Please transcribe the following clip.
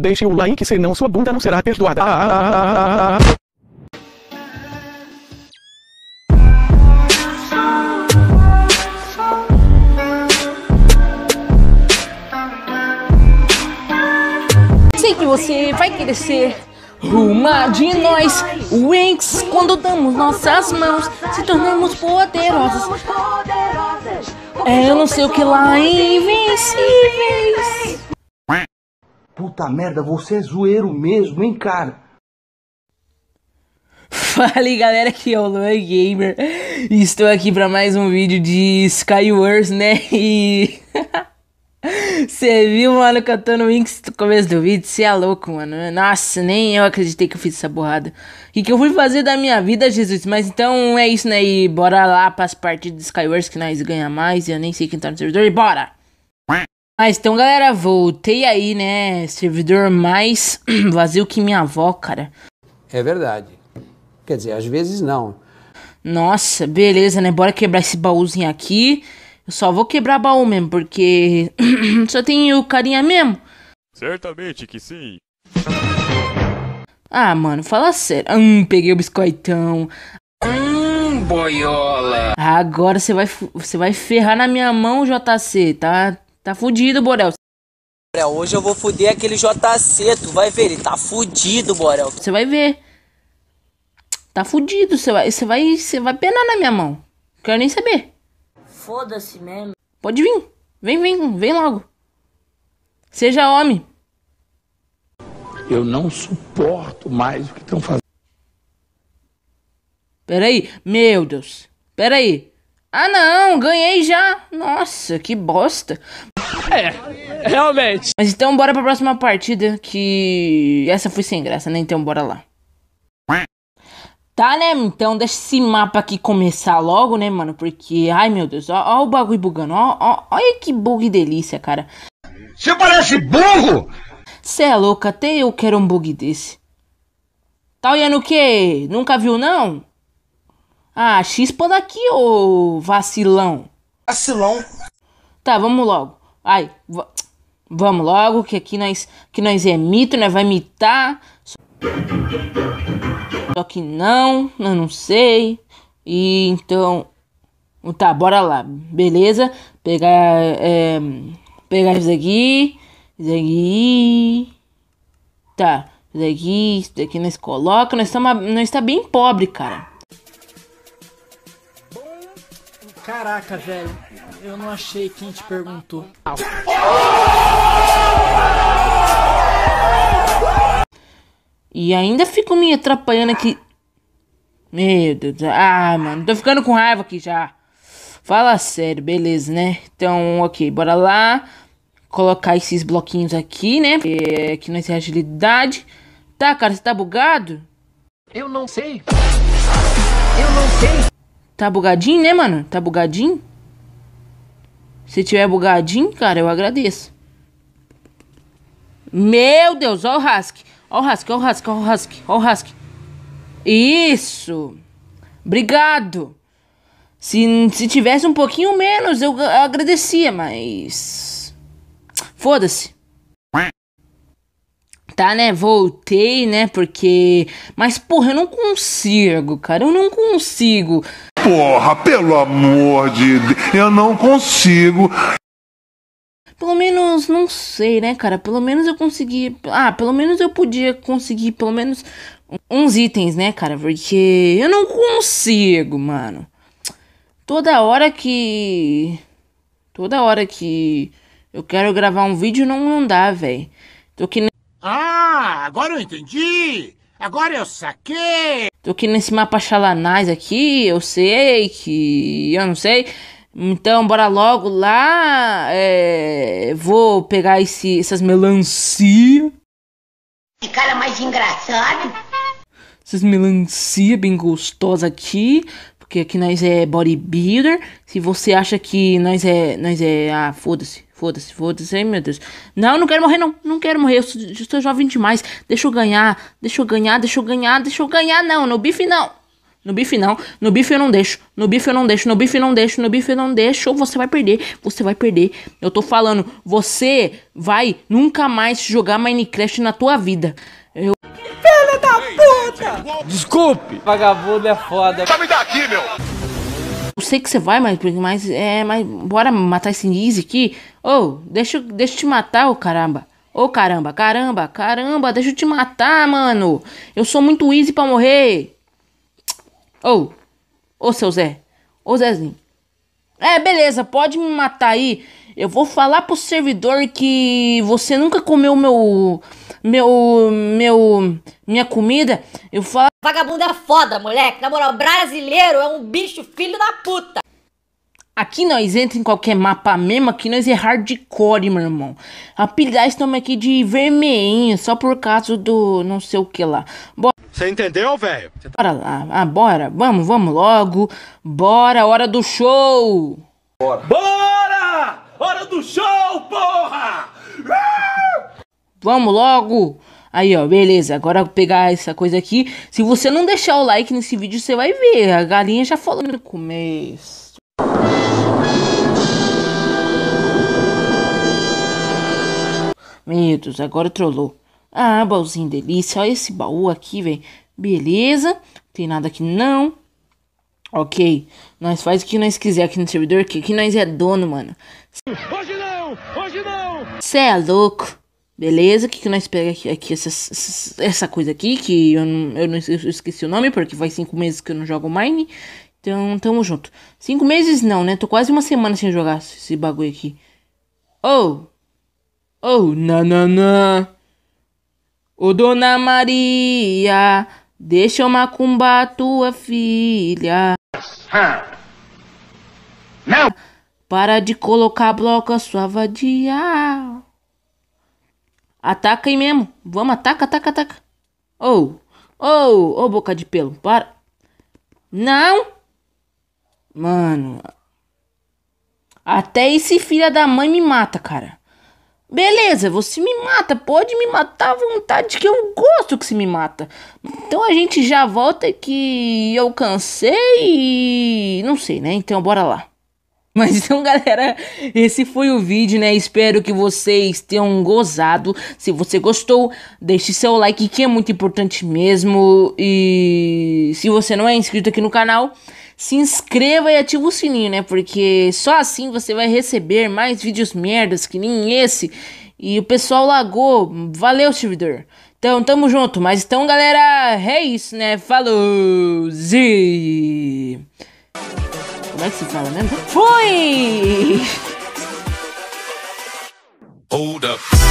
Deixe o like senão sua bunda não será perdoada. Ah, ah, ah, sei que você vai crescer. Uma de nós, Winks, quando damos nossas mãos, se tornamos poderosas. É, eu não sei o que lá, invencíveis. Puta merda, você é zoeiro mesmo, hein, cara? Fala aí galera, que é o Luan Gamer e estou aqui para mais um vídeo de Skywars, né? E. Você viu, mano, cantando Winx no começo do vídeo? Você é louco, mano. Nossa, nem eu acreditei que eu fiz essa borrada. E que eu fui fazer da minha vida, Jesus. Mas então é isso, né? E bora lá para as partidas de Skywars que nós ganha mais. Eu nem sei quem tá no servidor. E bora! Mas ah, então, galera, voltei aí, né? Servidor mais vazio que minha avó, cara. É verdade. Quer dizer, às vezes não. Nossa, beleza, né? Bora quebrar esse baúzinho aqui. Eu só vou quebrar baú mesmo, porque só tem o carinha mesmo. Certamente que sim. Ah, mano, fala sério. Hum, peguei o biscoitão. Hum, boiola. Agora você vai, você vai ferrar na minha mão, JC, tá? Tá fudido, Borel. Borel, hoje eu vou fuder aquele JC, tu vai ver, ele tá fudido, Borel. Você vai ver. Tá fudido, você vai, você vai, você vai penar na minha mão. quero nem saber. Foda-se mesmo. Pode vir. Vem, vem, vem logo. Seja homem. Eu não suporto mais o que estão fazendo. Peraí, meu Deus. Peraí. Ah não, ganhei já. Nossa, que bosta. É, realmente. Mas então bora pra próxima partida, que essa foi sem graça, né? Então bora lá. Tá, né? Então deixa esse mapa aqui começar logo, né, mano? Porque, ai meu Deus, ó, ó o bagulho bugando. Ó, ó, olha que bug delícia, cara. Você parece burro! Cê é louca, até eu quero um bug desse. Tá olhando o quê? Nunca viu, não? Ah, chispa daqui, ô vacilão. Vacilão? Tá, vamos logo. Ai, vamos logo, que aqui nós, que nós é mito, né? Vai mitar. Só que não, eu não sei. E então. Tá, bora lá. Beleza? Pegar. É, pegar isso aqui Isso aqui Tá. Isso daqui, isso daqui nós coloca. Nós estamos. Nós está bem pobre, cara. Caraca, velho, eu não achei quem te perguntou. E ainda ficam me atrapalhando aqui. Meu Deus, ah, mano, tô ficando com raiva aqui já. Fala sério, beleza, né? Então, ok, bora lá. Colocar esses bloquinhos aqui, né? Que aqui nós é agilidade. Tá, cara, você tá bugado? Eu não sei. Eu não sei. Tá bugadinho, né, mano? Tá bugadinho? Se tiver bugadinho, cara, eu agradeço. Meu Deus, ó o Rask. Ó o Rask, ó o Rask, ó o Rask, ó o Rask. Isso. Obrigado. Se, se tivesse um pouquinho menos, eu agradecia, mas... Foda-se voltar, né? Voltei, né? Porque. Mas, porra, eu não consigo, cara. Eu não consigo. Porra, pelo amor de Deus, eu não consigo. Pelo menos, não sei, né, cara? Pelo menos eu consegui. Ah, pelo menos eu podia conseguir pelo menos uns itens, né, cara? Porque eu não consigo, mano. Toda hora que. Toda hora que eu quero gravar um vídeo, não, não dá, velho. Tô que ah, agora eu entendi! Agora eu saquei! Tô aqui nesse mapa Xalanais aqui, eu sei que. eu não sei. Então, bora logo lá. É, vou pegar esse, essas melancia. Que cara mais engraçado! Essas melancia bem gostosas aqui. Porque aqui nós é bodybuilder. Se você acha que nós é. Nós é. Ah, foda-se. Foda-se, foda-se, hein, meu Deus. Não, não quero morrer, não. Não quero morrer. Eu sou, eu sou jovem demais. Deixa eu ganhar. Deixa eu ganhar, deixa eu ganhar, deixa eu ganhar. Não, no bife não. No bife não, no bife eu não deixo, no bife eu não deixo, no bife eu não deixo, no bife eu não deixo, você vai perder, você vai perder. Eu tô falando, você vai nunca mais jogar Minecraft na tua vida. Eu Desculpe! Vagabundo é foda. dá daqui, meu! Eu sei que você vai, mas, mas é, mas bora matar esse Niz aqui. Ô, oh, deixa, deixa eu te matar, ô oh, caramba. Ô oh, caramba, caramba, caramba, deixa eu te matar, mano. Eu sou muito easy pra morrer. Ô, oh. ô seu Zé. Ô Zezinho. É, beleza, pode me matar aí. Eu vou falar pro servidor que você nunca comeu meu meu, meu, minha comida. Eu falo. Vagabundo é foda, moleque. Na moral, brasileiro é um bicho filho da puta. Aqui nós entra em qualquer mapa mesmo, aqui nós é hardcore, meu irmão. Apelidar esse nome aqui de vermelhinho, só por causa do não sei o que lá. Você entendeu, velho? Tá... Bora lá, ah, bora, vamos, vamos logo. Bora, hora do show! Bora! Bora! Hora do show, porra! Vamos logo! Aí, ó, beleza. Agora pegar essa coisa aqui. Se você não deixar o like nesse vídeo, você vai ver. A galinha já falou no começo. Meu Deus, agora trollou. Ah, baúzinho delícia. Olha esse baú aqui, velho. Beleza. Tem nada aqui não. Ok. Nós faz o que nós quiser aqui no servidor, que aqui nós é dono, mano. Hoje não! Hoje não! Cê é louco. Beleza, o que, que nós pegamos aqui, aqui essa, essa coisa aqui, que eu não, eu não eu esqueci o nome, porque faz cinco meses que eu não jogo Mine. Então, tamo junto. Cinco meses não, né? Tô quase uma semana sem jogar esse bagulho aqui. Oh! Oh, nananã! Ô oh, Dona Maria, deixa eu macumbar tua filha. Não! Para de colocar bloco a sua vadia. Ataca aí mesmo. Vamos, ataca, ataca, ataca. Ou, ou ou, boca de pelo, para. Não! Mano. Até esse filho da mãe me mata, cara. Beleza, você me mata, pode me matar à vontade que eu gosto que se me mata. Então a gente já volta que eu cansei e não sei, né? Então bora lá. Mas então, galera, esse foi o vídeo, né? Espero que vocês tenham gozado. Se você gostou, deixe seu like, que é muito importante mesmo. E se você não é inscrito aqui no canal, se inscreva e ative o sininho, né? Porque só assim você vai receber mais vídeos merdas que nem esse. E o pessoal lagou. Valeu, servidor. Então, tamo junto. Mas então, galera, é isso, né? Falou! -se. Como é que se fala mesmo? Fui! Hold up.